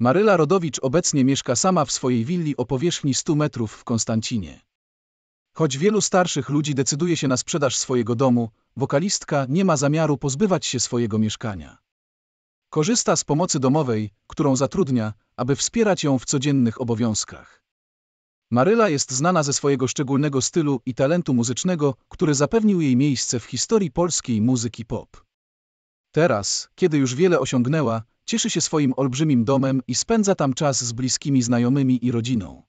Maryla Rodowicz obecnie mieszka sama w swojej willi o powierzchni 100 metrów w Konstancinie. Choć wielu starszych ludzi decyduje się na sprzedaż swojego domu, wokalistka nie ma zamiaru pozbywać się swojego mieszkania. Korzysta z pomocy domowej, którą zatrudnia, aby wspierać ją w codziennych obowiązkach. Maryla jest znana ze swojego szczególnego stylu i talentu muzycznego, który zapewnił jej miejsce w historii polskiej muzyki pop. Teraz, kiedy już wiele osiągnęła, Cieszy się swoim olbrzymim domem i spędza tam czas z bliskimi znajomymi i rodziną.